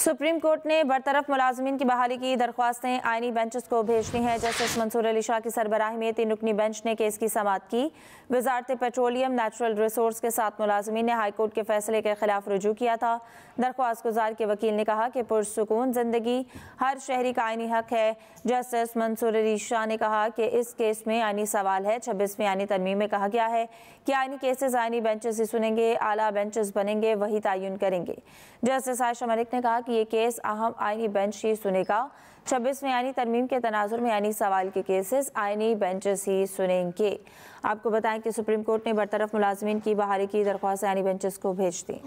supreme court ने बरतरफ मुलाजमीन की बहाली की दरख्वास्तें आईनी बेंचेस को भेजनी है जस्टिस मंसूर अली शाह की सरबराही में तीन रुकनी बेंच ने केस की समात की वजारत पेट्रोलियम नेचुरल रिसोर्स के साथ मुलाजमीन ने हाईकोर्ट के फैसले के खिलाफ रजू किया था दरख्वास्त गुजार के वकील ने कहा कि पुरसकून जिंदगी हर शहरी का आइनी हक है जस्टिस मंसूर अली शाह ने कहा कि इस केस में आइनी सवाल है छब्बीसवीं आइनी तरमीम में कहा गया है कि आइनी केसेज आइनी बेंचेस ही सुनेंगे आला बेंचेस बनेंगे वही तयन करेंगे जस्टिस आयशा मलिक ने कहा कि कि ये केस अहम आइनी बेंच ही सुनेगा छब्बीसवें आइनी तरमीम के तनाजुर में आइनी सवाल के केसेस आइनी बेंचेस ही सुनेंगे आपको बताएं कि सुप्रीम कोर्ट ने बरतरफ मुलाजमीन की बहाली की दरख्वास्त आइनी बेंचेस को भेज दी